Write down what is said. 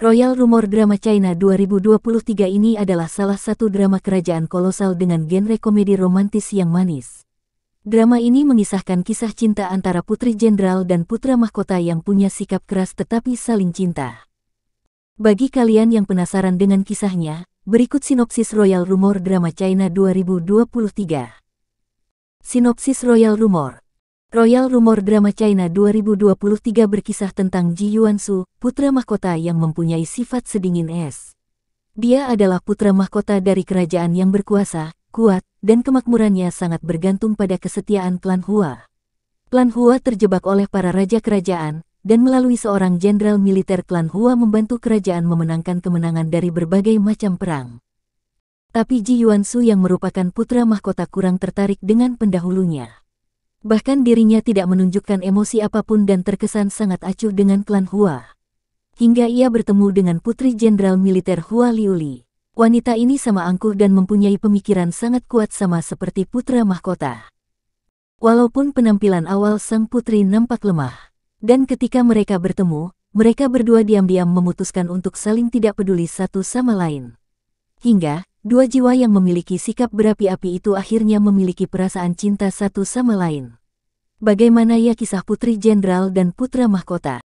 Royal Rumor Drama China 2023 ini adalah salah satu drama kerajaan kolosal dengan genre komedi romantis yang manis. Drama ini mengisahkan kisah cinta antara putri jenderal dan putra mahkota yang punya sikap keras tetapi saling cinta. Bagi kalian yang penasaran dengan kisahnya, berikut sinopsis Royal Rumor Drama China 2023. Sinopsis Royal Rumor Royal Rumor Drama China 2023 berkisah tentang Ji Yuansu, putra mahkota yang mempunyai sifat sedingin es. Dia adalah putra mahkota dari kerajaan yang berkuasa, kuat, dan kemakmurannya sangat bergantung pada kesetiaan klan Hua. Klan Hua terjebak oleh para raja kerajaan, dan melalui seorang jenderal militer klan Hua membantu kerajaan memenangkan kemenangan dari berbagai macam perang. Tapi Ji Yuansu yang merupakan putra mahkota kurang tertarik dengan pendahulunya. Bahkan dirinya tidak menunjukkan emosi apapun dan terkesan sangat acuh dengan klan Hua. Hingga ia bertemu dengan putri jenderal militer Hua Liuli. Wanita ini sama angkuh dan mempunyai pemikiran sangat kuat sama seperti putra mahkota. Walaupun penampilan awal sang putri nampak lemah, dan ketika mereka bertemu, mereka berdua diam-diam memutuskan untuk saling tidak peduli satu sama lain. Hingga, dua jiwa yang memiliki sikap berapi-api itu akhirnya memiliki perasaan cinta satu sama lain. Bagaimana ya kisah Putri Jenderal dan Putra Mahkota?